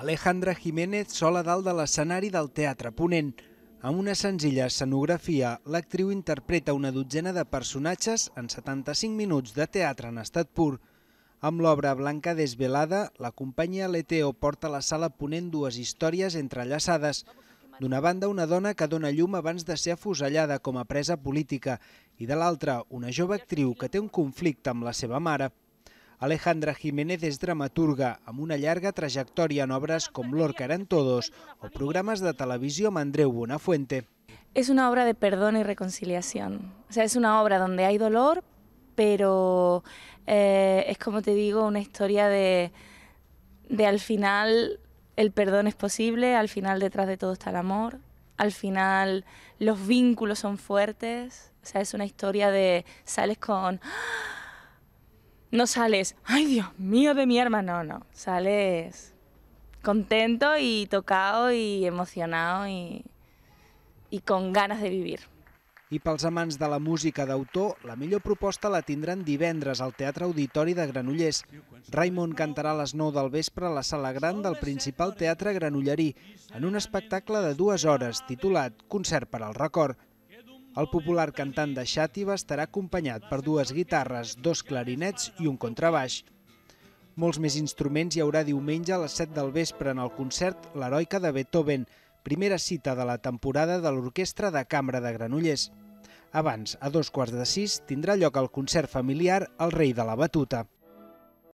Alejandra Jiménez sola dalt de l'escenari del Teatre Ponent. Amb una senzilla escenografia, l'actriu interpreta una dotzena de personatges en 75 minuts de teatre en estat pur. Amb l'obra Blanca desvelada, la companyia Leteo porta a la sala ponent dues històries entrellaçades. D'una banda, una dona que dona llum abans de ser afusellada com a presa política i de l'altra, una jove actriu que té un conflicte amb la seva mare. Alejandra Jiménez es dramaturga amb una larga trayectoria en obras como L'Orca harán todos o programas de televisión Andreu Buenafuente. Es una obra de perdón y reconciliación. O sea, es una obra donde hay dolor, pero eh, es como te digo, una historia de, de al final el perdón es posible, al final detrás de todo está el amor, al final los vínculos son fuertes. O sea, es una historia de sales con... ¡Ah! no sales, ay Dios mío de mi hermano, no, no, sales contento y tocado y emocionado y, y con ganas de vivir. I pels amants de la música d'autor, la millor proposta la tindran divendres al Teatre Auditori de Granollers. Raimon cantarà a les 9 del vespre a la sala gran del principal teatre granollerí, en un espectacle de dues hores titulat Concert per al record. El popular cantant de Xàtiva estarà acompanyat per dues guitarres, dos clarinets i un contrabaix. Molts més instruments hi haurà diumenge a les 7 del vespre en el concert L'Heroica de Beethoven, primera cita de la temporada de l'Orquestra de Cambra de Granollers. Abans, a dos quarts de sis, tindrà lloc el concert familiar El rei de la batuta.